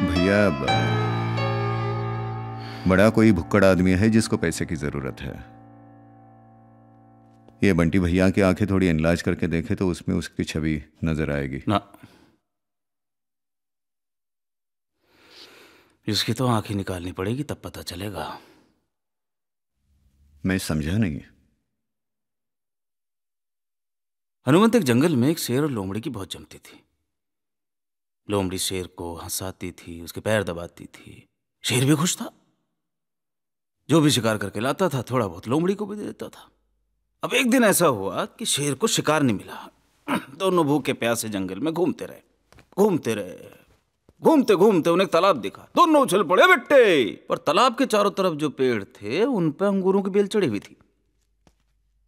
भैया बड़ा कोई भुक्कड़ आदमी है जिसको पैसे की जरूरत है ये बंटी भैया की आंखें थोड़ी इनलाज करके देखे तो उसमें उसकी छवि नजर आएगी ना इसकी तो आंखें निकालनी पड़ेगी तब पता चलेगा मैं समझा नहीं हनुमंत एक जंगल में एक शेर और लोमड़ी की बहुत जमती थी लोमड़ी शेर को हंसाती थी उसके पैर दबाती थी शेर भी खुश था जो भी शिकार करके लाता था थोड़ा बहुत लोमड़ी को भी दे देता था अब एक दिन ऐसा हुआ कि शेर को शिकार नहीं मिला दोनों भूखे प्यासे जंगल में घूमते रहे घूमते रहे घूमते घूमते उन्हें तालाब दिखा दोनों उछल पड़े बेटे पर तालाब के चारों तरफ जो पेड़ थे उन पर अंगूरों की बेल चढ़ी हुई थी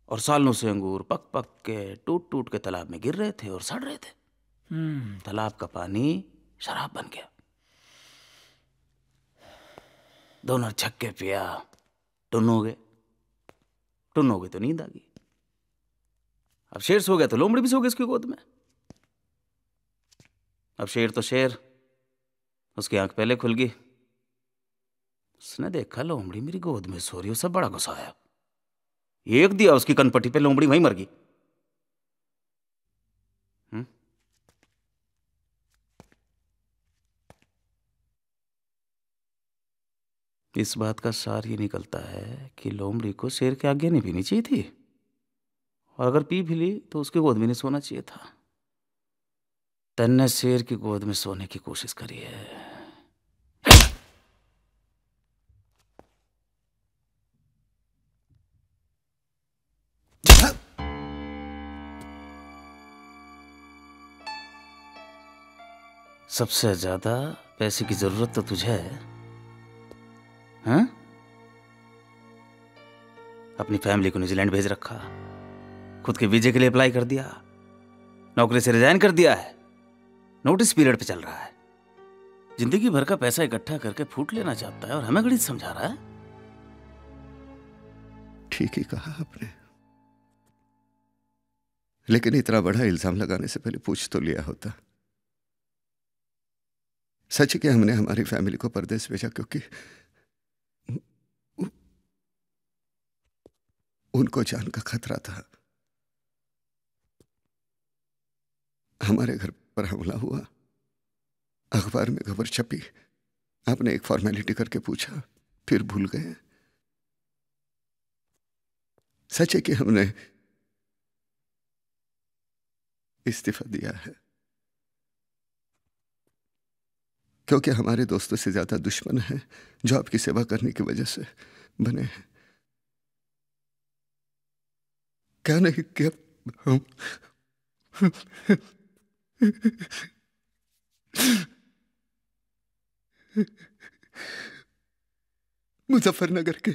और सालों से अंगूर पक पक के टूट टूट के तालाब में गिर रहे थे और सड़ रहे थे हम्म, तालाब का पानी शराब बन गया दोनों छक्के पिया टुन हो गए टुन हो गए तो नींद आ गई अब शेर सो गया तो लोमड़ी भी सो गई उसकी गोद में अब शेर तो शेर उसकी आंख पहले खुल गई उसने देखा लोमड़ी मेरी गोद में सो रही उसे बड़ा गुस्सा आया एक दिया उसकी कनपट्टी पे लोमड़ी वहीं मर गई इस बात का सार ये निकलता है कि लोमड़ी को शेर के आगे नहीं पीनी चाहिए थी और अगर पी भी ली तो उसकी गोद में नहीं सोना चाहिए था तन्ने शेर की गोद में सोने की कोशिश करी है सबसे ज़्यादा पैसे की ज़रूरत तो तुझे है हाँ? अपनी फैमिली को न्यूजीलैंड भेज रखा खुद के वीजे के लिए अप्लाई कर दिया नौकरी से रिजाइन कर दिया है नोटिस पीरियड पे चल रहा है जिंदगी भर का पैसा इकट्ठा करके फूट लेना चाहता है और हमें गणित समझा रहा है ठीक ही कहा आपने लेकिन इतना बड़ा इल्जाम लगाने से पहले पूछ तो लिया होता सच कि हमने हमारी फैमिली को परदेश भेजा क्योंकि उनको जान का खतरा था हमारे घर पर हमला हुआ अखबार में खबर छपी आपने एक फॉर्मेलिटी करके पूछा फिर भूल गए सच है कि हमने इस्तीफा दिया है क्योंकि हमारे दोस्तों से ज्यादा दुश्मन हैं जो आपकी सेवा करने की वजह से बने हैं Can I get home? Muzaffarnagar के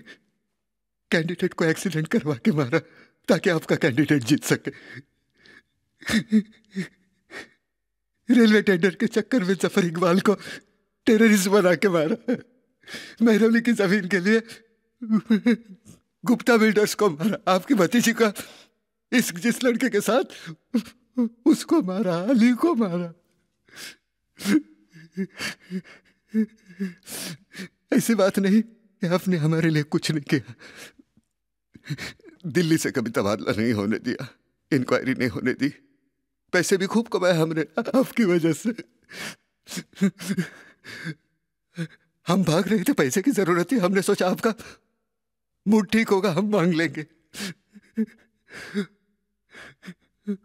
कैंडिडेट को एक्सीडेंट करवा के मारा ताकि आपका कैंडिडेट जीत सके रेलवे टेंडर के चक्कर में जफर इकबाल को टेररिस्ट बना के मारा मेहरौली की जमीन के लिए गुप्ता बिल्डर्स को मारा आपकी भतीजी का इस जिस लड़के के साथ उसको मारा अली को मारा ऐसी बात नहीं आपने हमारे लिए कुछ नहीं किया दिल्ली से कभी तबादला नहीं होने दिया इंक्वायरी नहीं होने दी पैसे भी खूब कमाए हमने आपकी वजह से हम भाग रहे थे पैसे की जरूरत थी हमने सोचा आपका मूड ठीक होगा हम मांग लेंगे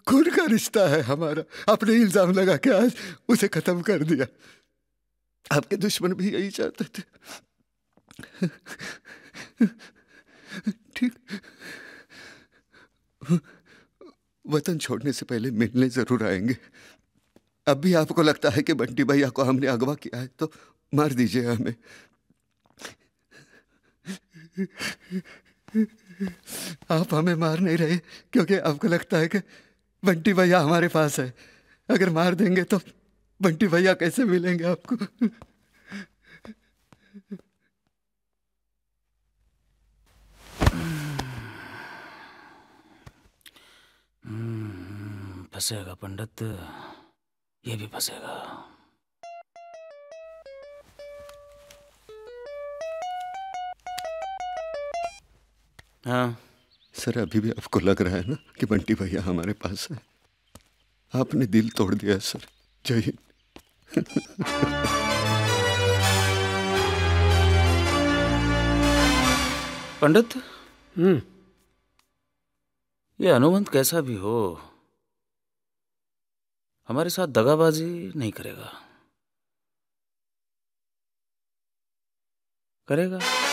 खून का रिश्ता है हमारा अपने इल्जाम लगा के आज उसे खत्म कर दिया आपके दुश्मन भी यही चाहते थे ठीक वतन छोड़ने से पहले मिलने जरूर आएंगे अब भी आपको लगता है कि बंटी भैया को हमने अगवा किया है तो मार दीजिए हमें आप हमें मार नहीं रहे क्योंकि आपको लगता है कि बंटी भैया हमारे पास है अगर मार देंगे तो बंटी भैया कैसे मिलेंगे आपको हम्म, फंसेगा पंडित ये भी फंसेगा हाँ सर अभी भी आपको लग रहा है ना कि बंटी भैया हमारे पास है आपने दिल तोड़ दिया सर जय हिंद पंडित हम्म ये अनुबंध कैसा भी हो हमारे साथ दगाबाजी नहीं करेगा करेगा